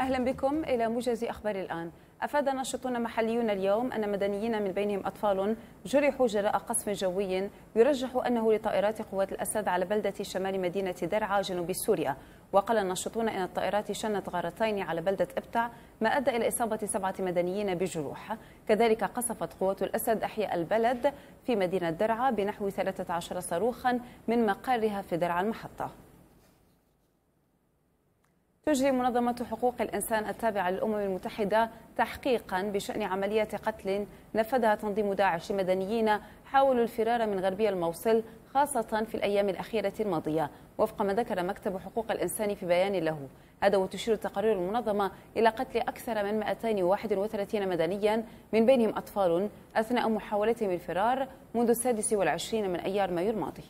أهلا بكم إلى موجز أخبار الآن أفاد ناشطون محليون اليوم أن مدنيين من بينهم أطفال جرحوا جراء قصف جوي يرجح أنه لطائرات قوات الأسد على بلدة شمال مدينة درعا جنوب سوريا وقال الناشطون أن الطائرات شنت غارتين على بلدة إبتع ما أدى إلى إصابة سبعة مدنيين بجروح كذلك قصفت قوات الأسد أحياء البلد في مدينة درعا بنحو 13 صاروخا من مقرها في درعا المحطة تجري منظمة حقوق الإنسان التابعة للأمم المتحدة تحقيقا بشأن عملية قتل نفذها تنظيم داعش لمدنيين حاولوا الفرار من غربي الموصل خاصة في الأيام الأخيرة الماضية وفق ما ذكر مكتب حقوق الإنسان في بيان له هذا وتشير تقارير المنظمة إلى قتل أكثر من 231 مدنيا من بينهم أطفال أثناء محاولتهم الفرار منذ السادس والعشرين من أيار مايو الماضي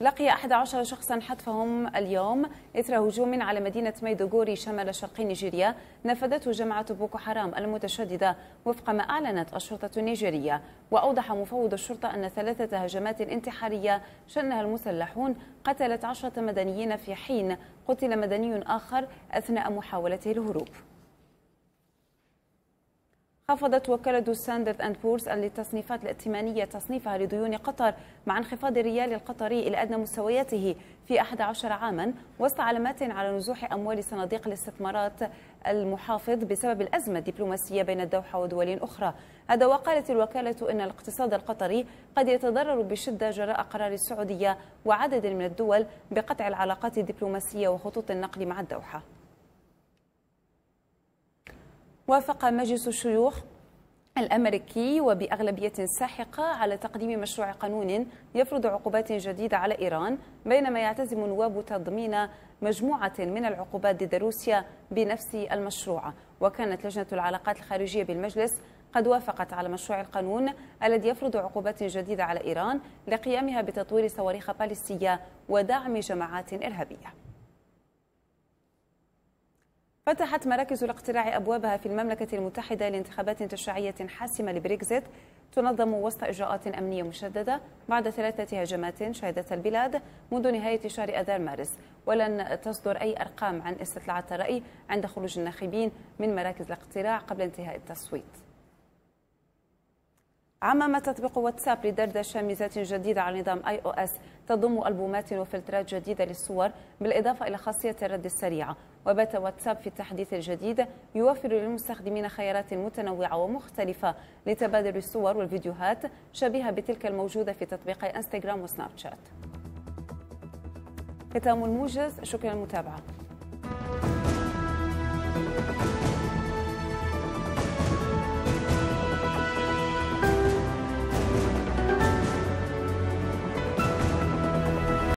لقي 11 شخصا حتفهم اليوم إثر هجوم على مدينة ميدوغوري شمال شرق نيجيريا نفذته جماعة بوكو حرام المتشددة وفق ما أعلنت الشرطة النيجيرية وأوضح مفوض الشرطة أن ثلاثة هجمات انتحارية شنها المسلحون قتلت عشرة مدنيين في حين قتل مدني آخر أثناء محاولته الهروب خفضت وكالة ساندرد أند بورس للتصنيفات الائتمانية تصنيفها لديون قطر مع انخفاض الريال القطري إلى أدنى مستوياته في 11 عاما وسط علامات على نزوح أموال صناديق الاستثمارات المحافظ بسبب الأزمة الدبلوماسية بين الدوحة ودول أخرى هذا وقالت الوكالة أن الاقتصاد القطري قد يتضرر بشدة جراء قرار السعودية وعدد من الدول بقطع العلاقات الدبلوماسية وخطوط النقل مع الدوحة وافق مجلس الشيوخ الأمريكي وبأغلبية ساحقة على تقديم مشروع قانون يفرض عقوبات جديدة على إيران بينما يعتزم نواب تضمين مجموعة من العقوبات ضد روسيا بنفس المشروع وكانت لجنة العلاقات الخارجية بالمجلس قد وافقت على مشروع القانون الذي يفرض عقوبات جديدة على إيران لقيامها بتطوير صواريخ باليستية ودعم جماعات إرهابية فتحت مراكز الاقتراع أبوابها في المملكة المتحدة لانتخابات تشريعية حاسمة لبريكزيت تنظم وسط إجراءات أمنية مشددة بعد ثلاثة هجمات شهدتها البلاد منذ نهاية شهر أذار مارس ولن تصدر أي أرقام عن استطلاعات الرأي عند خروج الناخبين من مراكز الاقتراع قبل انتهاء التصويت عمم تطبيق واتساب لدردشة ميزات جديدة على نظام اي او اس تضم ألبومات وفلترات جديدة للصور بالإضافة إلى خاصية الرد السريع وبات واتساب في التحديث الجديد يوفر للمستخدمين خيارات متنوعة ومختلفة لتبادل الصور والفيديوهات شبيهة بتلك الموجودة في تطبيقي انستغرام وسناب شات ختام الموجز شكرا للمتابعة